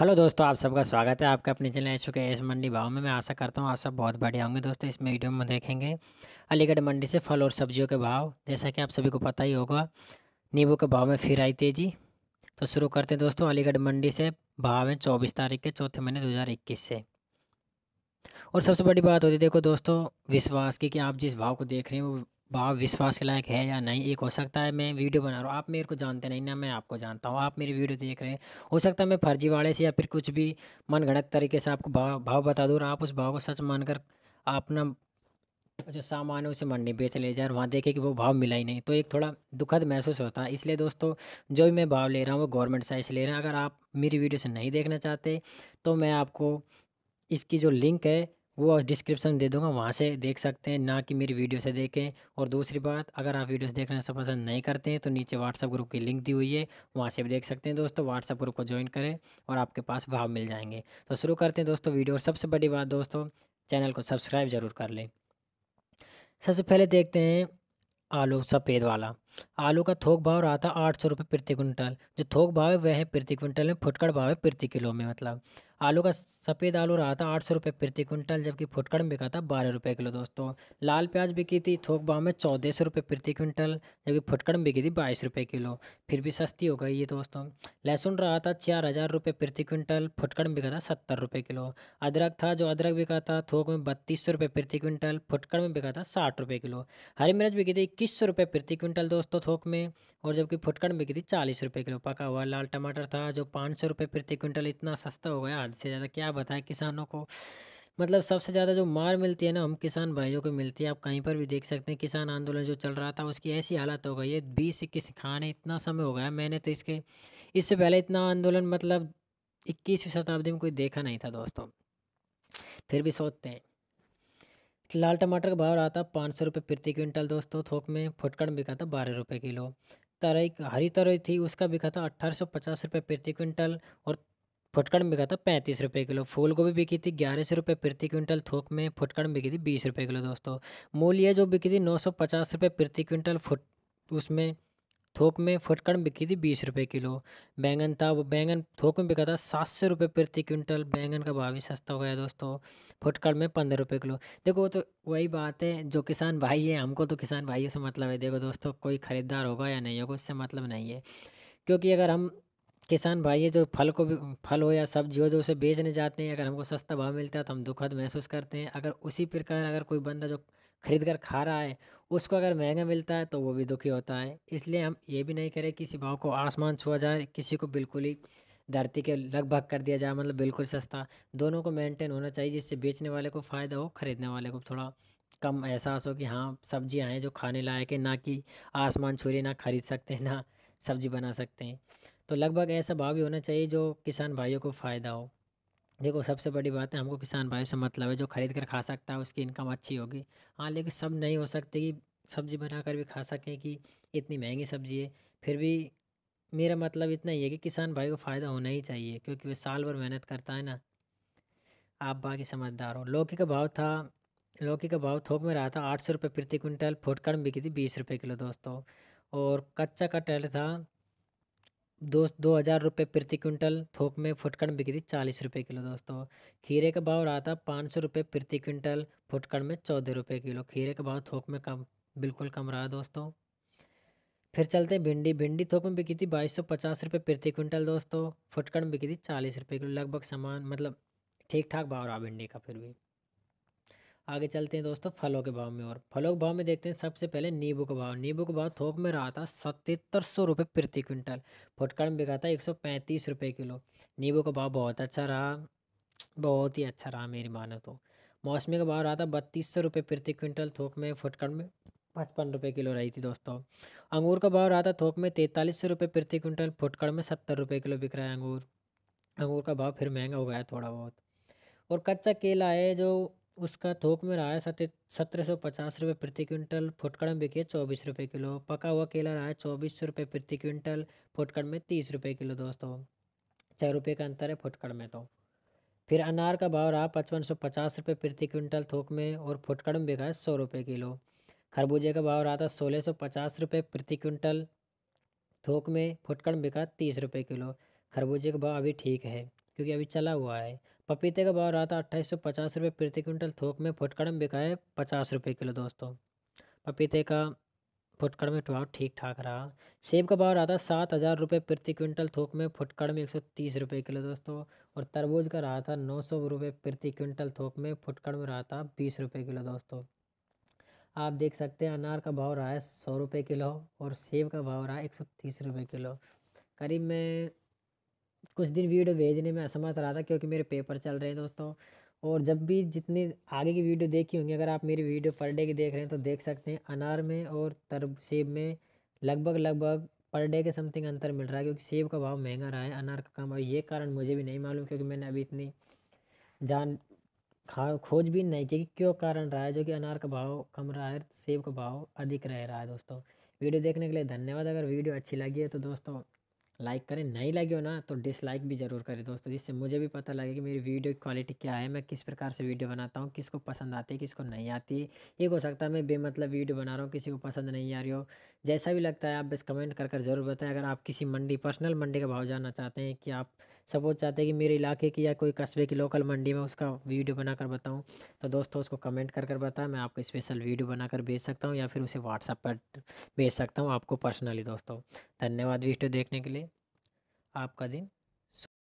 hello दोस्तों आप सबका स्वागत है आपका अपने चैनल एच के एस मंडी भाव में मैं आशा करता हूँ आप सब बहुत बढ़िया होंगे दोस्तों इस वीडियो में देखेंगे अलीगढ़ मंडी से फल और सब्जियों के भाव जैसा कि आप सभी को पता ही होगा नींबू के भाव में फिर आई तेज़ी तो शुरू करते हैं दोस्तों अलीगढ़ मंडी से भाव है चौबीस तारीख के चौथे महीने दो से और सबसे बड़ी बात होती है देखो दोस्तों विश्वास की कि आप जिस भाव को देख रहे हैं वो भाव विश्वास के लायक है या नहीं एक हो सकता है मैं वीडियो बना रहा हूँ आप मेरे को जानते नहीं ना मैं आपको जानता हूँ आप मेरी वीडियो देख रहे हैं हो सकता है मैं फर्जी वाले से या फिर कुछ भी मन घड़त तरीके से आपको भाव भाव बता दूँ और आप उस भाव को सच मानकर अपना जो सामान है उसे मंडी बेच ले जाए और वहाँ देखे कि वो भाव मिला ही नहीं तो एक थोड़ा दुखद महसूस होता है इसलिए दोस्तों जो भी मैं भाव ले रहा हूँ वो गवर्नमेंट साइज ले रहा हैं अगर आप मेरी वीडियो से नहीं देखना चाहते तो मैं आपको इसकी जो लिंक है वो डिस्क्रिप्शन दे दूंगा वहाँ से देख सकते हैं ना कि मेरी वीडियो से देखें और दूसरी बात अगर आप वीडियोस देखना पसंद नहीं करते हैं तो नीचे व्हाट्सअप ग्रुप की लिंक दी हुई है वहाँ से भी देख सकते हैं दोस्तों व्हाट्सअप ग्रुप को ज्वाइन करें और आपके पास भाव मिल जाएंगे तो शुरू करते हैं दोस्तों वीडियो और सबसे बड़ी बात दोस्तों चैनल को सब्सक्राइब ज़रूर कर लें सबसे पहले देखते हैं आलू सफ़ेद वाला आलू का थोक भाव रहा था आठ सौ रुपये प्रति क्विंटल जो थोक भाव है वह है प्रति क्विंटल में फुटकड़ भाव है प्रति किलो में मतलब आलू का सफ़ेद आलू रहा था आठ सौ रुपये प्रति क्विंटल जबकि फुटकड़ में बिका था बारह रुपये किलो दोस्तों लाल प्याज बिकी थी थोक भाव में चौदह सौ रुपये प्रति क्विंटल जबकि फुटकड़ में बिकी थी बाईस रुपये किलो फिर भी सस्ती हो गई ये दोस्तों लहसुन रहा था चार हज़ार रुपये प्रति क्विंटल फुटकड़ में बिका था सत्तर रुपये किलो अदरक था जो अदरक बिका था थोक में बत्तीस सौ रुपये प्रति क्विंटल फुटकड़ में बिका था साठ रुपये किलो हरी मिर्च बिकी थी इक्कीस सौ रुपये प्रति क्विंटल दोस्तों थोक में और जबकि फुटकड़ में बिकी थी चालीस रुपये किलो पका हुआ लाल टमाटर था जो पाँच सौ रुपये प्रति क्विंटल इतना सस्ता हो गया से ज़्यादा क्या बताएं किसानों को मतलब सबसे ज़्यादा जो मार मिलती है ना हम किसान भाइयों को मिलती है आप कहीं पर भी देख सकते हैं किसान आंदोलन जो चल रहा था उसकी ऐसी हालत हो गई है बीस इक्कीस खाने इतना समय हो गया मैंने तो इसके इससे पहले इतना आंदोलन मतलब इक्कीसवीं शताब्दी में कोई देखा नहीं था दोस्तों फिर भी सोचते हैं लाल टमाटर का भाव रहा था पाँच सौ रुपये प्रति क्विंटल दोस्तों थोक में फुटकर में बिका था बारह रुपये किलो तरई हरी तरई थी उसका बिका था अट्ठारह सौ पचास रुपये प्रति क्विंटल और फुटकड़ बिका था पैंतीस रुपये किलो फूल गोभी बिकी थी ग्यारह सौ रुपये प्रति क्विंटल थोक में फुटकड़ में बिकी थी बीस रुपये किलो दोस्तों मूल ये जो बिकी थी नौ सौ पचास रुपये प्रति क्विंटल फुट उसमें थोक में फुटकड़ बिकी थी बीस रुपये किलो बैंगन था वो बैंगन थोक में बिका था सात सौ रुपये प्रति क्विंटल बैंगन का भाव भी सस्ता हो गया दोस्तों फुटकड़ में पंद्रह रुपये किलो देखो तो वही बात है जो किसान भाई है हमको तो किसान भाइयों से मतलब है देखो दोस्तों कोई ख़रीदार होगा या नहीं होगा उससे मतलब नहीं है क्योंकि अगर हम किसान भाई ये जो फल को भी फल हो या सब्जी हो जो उसे बेचने जाते हैं अगर हमको सस्ता भाव मिलता है तो हम दुखद महसूस करते हैं अगर उसी प्रकार अगर कोई बंदा जो खरीद कर खा रहा है उसको अगर महंगा मिलता है तो वो भी दुखी होता है इसलिए हम ये भी नहीं करें किसी भाव को आसमान छुआ जाए किसी को बिल्कुल ही धरती के लगभग कर दिया जाए मतलब बिल्कुल सस्ता दोनों को मेंटेन होना चाहिए जिससे बेचने वाले को फ़ायदा हो खरीदने वाले को थोड़ा कम एहसास हो कि हाँ सब्जियाँ आएँ जो खाने लायक है ना कि आसमान छुरी ना खरीद सकते हैं ना सब्जी बना सकते हैं तो लगभग ऐसा भाव ही होना चाहिए जो किसान भाइयों को फ़ायदा हो देखो सबसे बड़ी बात है हमको किसान भाइयों से मतलब है जो खरीद कर खा सकता है उसकी इनकम अच्छी होगी हाँ लेकिन सब नहीं हो सकते कि सब्ज़ी बनाकर भी खा सकें कि इतनी महंगी सब्ज़ी है फिर भी मेरा मतलब इतना ही है कि किसान भाई को फ़ायदा होना ही चाहिए क्योंकि वह साल भर मेहनत करता है ना आप बाकी समझदार हो लौकी का भाव था लौकी का भाव थोक में रहा था आठ सौ रुपये प्रति क्विंटल फुटकड़ में बिकी थी बीस रुपये किलो दोस्तों और कच्चा कटहल था दोस्त दो हज़ार रुपये प्रति क्विंटल थोक में फुटकर बिकी थी चालीस रुपये किलो दोस्तों खीरे का भाव रहा था पाँच सौ रुपये प्रति क्विंटल फुटकड़ में चौदह रुपये किलो खीरे का भाव थोक में कम बिल्कुल कम रहा दोस्तों फिर चलते भिंडी भिंडी थोक में बिकी थी बाईस सौ पचास रुपये प्रति क्विंटल दोस्तों फुटकर में बिकी थी चालीस रुपये किलो लगभग समान मतलब ठीक ठाक भाव रहा भिंडी का फिर भी आगे चलते हैं दोस्तों फलों के भाव में और फलों के भाव में देखते हैं सबसे पहले नींबू का भाव नींबू का भाव थोक में रहा था सतहत्तर सौ रुपये प्रति क्विंटल फुटकर में बिका था एक सौ पैंतीस रुपये किलो नींबू का भाव बहुत अच्छा रहा बहुत ही अच्छा रहा मेरी मानो तो मौसमी का भाव रहा था बत्तीस सौ रुपये प्रति क्विंटल थोक में फुटकर में पचपन रुपये किलो रही थी दोस्तों अंगूर का भाव रहा था थोक में तैंतालीस सौ रुपये प्रति क्विंटल फुटकर में सत्तर रुपये किलो बिक रहा है अंगूर अंगूर का भाव फिर महंगा हो गया थोड़ा बहुत और कच्चा केला है जो उसका थोक में रहा है सत्रह सौ पचास रुपये प्रति क्विंटल फुटकड़ में बिके चौबीस रुपये किलो पका हुआ केला रहा है चौबीस सौ रुपये प्रति क्विंटल फुटकड़ में तीस रुपये किलो दोस्तों छः रुपये का अंतर है फुटकड़ में तो फिर अनार का भाव रहा पचपन सौ पचास रुपये प्रति क्विंटल थोक में और फुटकड़ में बिका है सौ रुपये किलो खरबूजे का भाव रहा था सोलह सौ पचास रुपये प्रति क्विंटल थोक में फुटकड़ में बिका तीस रुपये किलो खरबूजे का भाव अभी ठीक है क्योंकि अभी चला हुआ है पपीते का भाव रहा था अट्ठाईस सौ पचास रुपये प्रति क्विंटल थोक में फुटकड़ में बिकाए पचास रुपये किलो दोस्तों पपीते का फुटकड़ में भाव ठीक ठाक रहा सेब का भाव रहा था सात हज़ार रुपये प्रति क्विंटल थोक में फुटकड़ में एक सौ तीस रुपये किलो दोस्तों और तरबूज का रहा था नौ सौ रुपये प्रति क्विंटल थोक में फुटकड़ में रहा था बीस रुपये किलो दोस्तों आप देख सकते हैं अनार का भाव रहा है सौ रुपये किलो और सेब का भाव रहा है एक सौ तीस रुपये किलो करीब में कुछ दिन वीडियो भेजने में असमर्थ रहा था क्योंकि मेरे पेपर चल रहे हैं दोस्तों और जब भी जितनी आगे की वीडियो देखी होंगी अगर आप मेरी वीडियो पर डे की देख रहे हैं तो देख सकते हैं अनार में और तरब सेब में लगभग लगभग पर डे के समथिंग अंतर मिल रहा है क्योंकि सेब का भाव महंगा रहा है अनार का कम और ये कारण मुझे भी नहीं मालूम क्योंकि मैंने अभी इतनी जान खा भी नहीं की क्यों कारण रहा है जो कि अनार का भाव कम रहा है सेब का भाव अधिक रह रहा है दोस्तों वीडियो देखने के लिए धन्यवाद अगर वीडियो अच्छी लगी है तो दोस्तों लाइक करें नहीं लगे हो ना तो डिसलाइक भी ज़रूर करें दोस्तों जिससे मुझे भी पता लगे कि मेरी वीडियो की क्वालिटी क्या है मैं किस प्रकार से वीडियो बनाता हूँ किसको पसंद आती है किसको नहीं आती एक हो सकता है मैं बेमतलब वीडियो बना रहा हूँ किसी को पसंद नहीं आ रही हो जैसा भी लगता है आप बस कमेंट कर कर ज़रूर बताएं अगर आप किसी मंडी पर्सनल मंडी का भाव जानना चाहते हैं कि आप सपोज चाहते हैं कि मेरे इलाके की या कोई कस्बे की लोकल मंडी में उसका वीडियो बनाकर बताऊं तो दोस्तों उसको कमेंट कर कर बताएं मैं आपको स्पेशल वीडियो बनाकर भेज सकता हूं या फिर उसे व्हाट्सअप पर भेज सकता हूं आपको पर्सनली दोस्तों धन्यवाद वीडियो देखने के लिए आपका दिन